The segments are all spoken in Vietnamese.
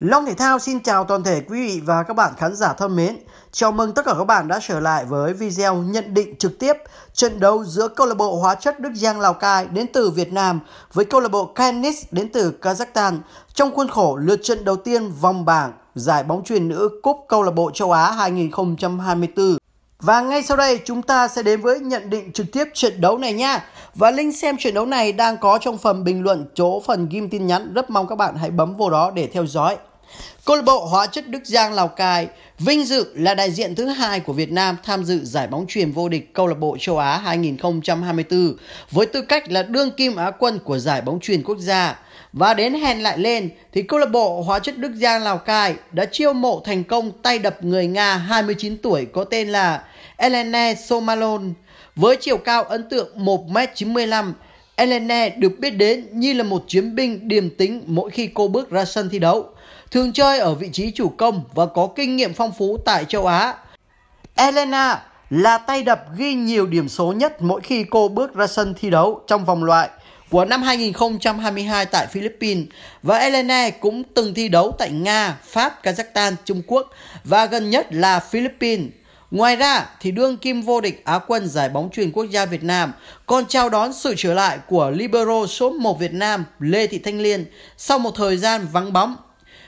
Long Thể Thao xin chào toàn thể quý vị và các bạn khán giả thân mến. Chào mừng tất cả các bạn đã trở lại với video nhận định trực tiếp trận đấu giữa câu lạc bộ hóa chất Đức Giang Lào Cai đến từ Việt Nam với câu lạc bộ Canis đến từ Kazakhstan trong khuôn khổ lượt trận đầu tiên vòng bảng giải bóng truyền nữ Cúp câu lạc bộ châu Á 2024. Và ngay sau đây chúng ta sẽ đến với nhận định trực tiếp trận đấu này nha. Và link xem trận đấu này đang có trong phần bình luận chỗ phần ghim tin nhắn. Rất mong các bạn hãy bấm vô đó để theo dõi. Câu lạc bộ hóa chất Đức Giang Lào Cai vinh dự là đại diện thứ hai của Việt Nam tham dự giải bóng truyền vô địch câu lạc bộ châu Á 2024 với tư cách là đương kim á quân của giải bóng truyền quốc gia. Và đến hẹn lại lên thì câu lạc bộ hóa chất Đức Giang Lào Cai đã chiêu mộ thành công tay đập người Nga 29 tuổi có tên là Elena Somalon với chiều cao ấn tượng 1m95 Elena được biết đến như là một chiến binh điềm tĩnh mỗi khi cô bước ra sân thi đấu. Thường chơi ở vị trí chủ công và có kinh nghiệm phong phú tại châu Á. Elena là tay đập ghi nhiều điểm số nhất mỗi khi cô bước ra sân thi đấu trong vòng loại của năm 2022 tại Philippines và Elena cũng từng thi đấu tại Nga, Pháp, Kazakhstan, Trung Quốc và gần nhất là Philippines. Ngoài ra thì đương kim vô địch Á quân giải bóng truyền quốc gia Việt Nam còn chào đón sự trở lại của libero số 1 Việt Nam Lê Thị Thanh Liên sau một thời gian vắng bóng.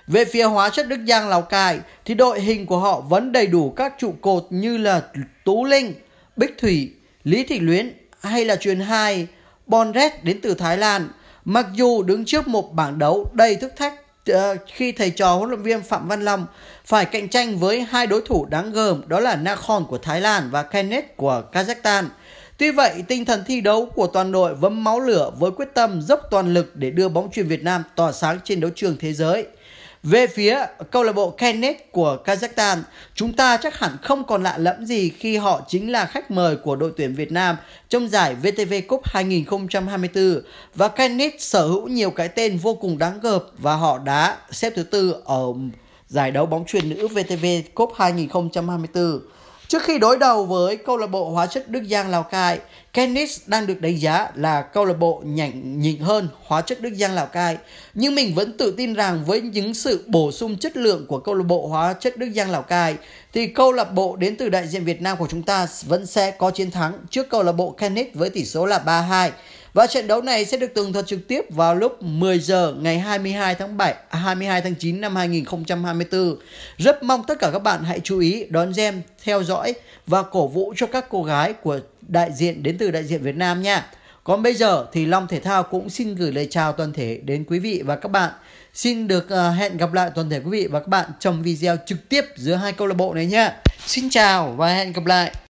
Về phía hóa chất Đức Giang Lào Cai thì đội hình của họ vẫn đầy đủ các trụ cột như là Tú Linh, Bích Thủy, Lý Thị Luyến hay là truyền 2 Bonret đến từ Thái Lan. Mặc dù đứng trước một bảng đấu đầy thử thách Ờ, khi thầy trò huấn luyện viên Phạm Văn Long phải cạnh tranh với hai đối thủ đáng gờm đó là Nakhon của Thái Lan và Kenneth của Kazakhstan. Tuy vậy, tinh thần thi đấu của toàn đội vẫn máu lửa với quyết tâm dốc toàn lực để đưa bóng chuyền Việt Nam tỏa sáng trên đấu trường thế giới – về phía câu lạc bộ Kennet của Kazakhstan, chúng ta chắc hẳn không còn lạ lẫm gì khi họ chính là khách mời của đội tuyển Việt Nam trong giải VTV Cup 2024 và Kennet sở hữu nhiều cái tên vô cùng đáng gờp và họ đã xếp thứ tư ở giải đấu bóng truyền nữ VTV Cup 2024. Trước khi đối đầu với câu lạc bộ hóa chất Đức Giang Lào Cai, Kennis đang được đánh giá là câu lạc bộ nhảnh nhịn hơn hóa chất Đức Giang Lào Cai, nhưng mình vẫn tự tin rằng với những sự bổ sung chất lượng của câu lạc bộ hóa chất Đức Giang Lào Cai thì câu lạc bộ đến từ đại diện Việt Nam của chúng ta vẫn sẽ có chiến thắng trước câu lạc bộ Kennis với tỷ số là 3-2. Và trận đấu này sẽ được tường thuật trực tiếp vào lúc 10 giờ ngày 22 tháng 7 22 à, tháng 9 năm 2024. Rất mong tất cả các bạn hãy chú ý đón xem, theo dõi và cổ vũ cho các cô gái của đại diện đến từ đại diện Việt Nam nha. Còn bây giờ thì Long Thể Thao cũng xin gửi lời chào toàn thể đến quý vị và các bạn. Xin được à, hẹn gặp lại toàn thể quý vị và các bạn trong video trực tiếp giữa hai câu lạc bộ này nha. Xin chào và hẹn gặp lại.